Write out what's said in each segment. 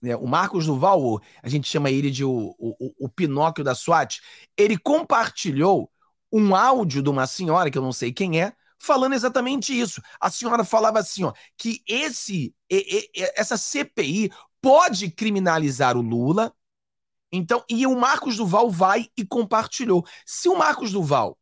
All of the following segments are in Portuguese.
né, o Marcos Duval, a gente chama ele de o, o, o Pinóquio da SWAT, ele compartilhou um áudio de uma senhora, que eu não sei quem é, falando exatamente isso. A senhora falava assim, ó, que esse e, e, essa CPI pode criminalizar o Lula. Então, e o Marcos Duval vai e compartilhou. Se o Marcos Duval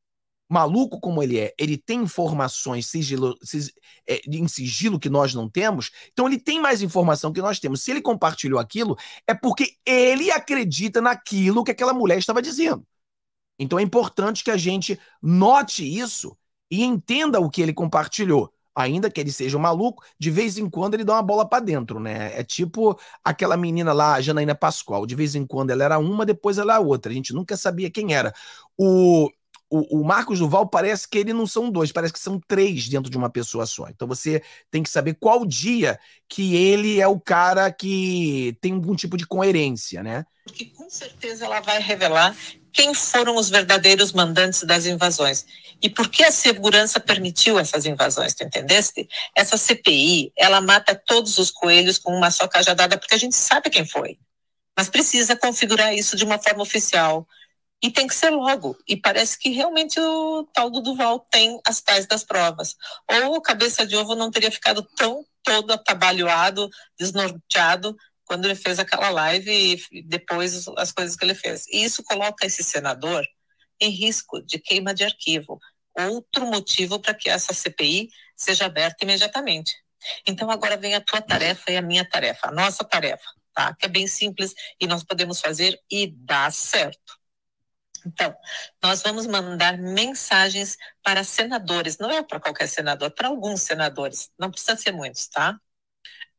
maluco como ele é, ele tem informações sigilo, sigilo, é, em sigilo que nós não temos, então ele tem mais informação que nós temos. Se ele compartilhou aquilo, é porque ele acredita naquilo que aquela mulher estava dizendo. Então é importante que a gente note isso e entenda o que ele compartilhou. Ainda que ele seja um maluco, de vez em quando ele dá uma bola para dentro, né? É tipo aquela menina lá, a Janaína Pascoal. De vez em quando ela era uma, depois ela era é outra. A gente nunca sabia quem era. O o, o, Marcos Duval parece que ele não são dois, parece que são três dentro de uma pessoa só. Então você tem que saber qual dia que ele é o cara que tem algum tipo de coerência, né? Porque com certeza ela vai revelar quem foram os verdadeiros mandantes das invasões e por que a segurança permitiu essas invasões, tu entendeste? Essa CPI, ela mata todos os coelhos com uma só cajadada, porque a gente sabe quem foi. Mas precisa configurar isso de uma forma oficial, e tem que ser logo. E parece que realmente o tal do Duval tem as tais das provas. Ou o cabeça de ovo não teria ficado tão todo atabalhoado, desnorteado, quando ele fez aquela live e depois as coisas que ele fez. E isso coloca esse senador em risco de queima de arquivo. Outro motivo para que essa CPI seja aberta imediatamente. Então agora vem a tua tarefa e a minha tarefa, a nossa tarefa, tá? Que é bem simples e nós podemos fazer e dá certo. Então, nós vamos mandar mensagens para senadores, não é para qualquer senador, é para alguns senadores, não precisa ser muitos, tá?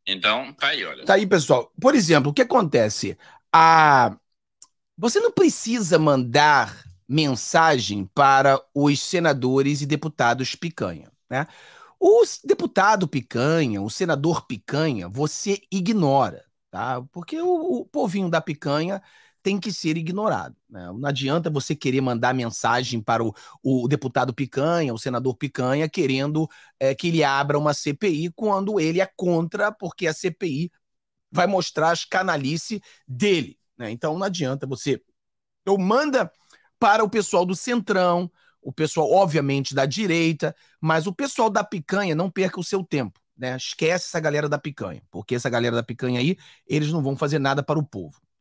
Então, tá aí, olha. Tá aí, pessoal. Por exemplo, o que acontece? A... Você não precisa mandar mensagem para os senadores e deputados picanha, né? O deputado picanha, o senador picanha, você ignora, tá? Porque o, o povinho da picanha tem que ser ignorado. Né? Não adianta você querer mandar mensagem para o, o deputado Picanha, o senador Picanha, querendo é, que ele abra uma CPI quando ele é contra, porque a CPI vai mostrar as canalice dele. Né? Então não adianta você. Eu manda para o pessoal do Centrão, o pessoal, obviamente, da direita, mas o pessoal da picanha não perca o seu tempo. Né? Esquece essa galera da picanha, porque essa galera da picanha aí, eles não vão fazer nada para o povo.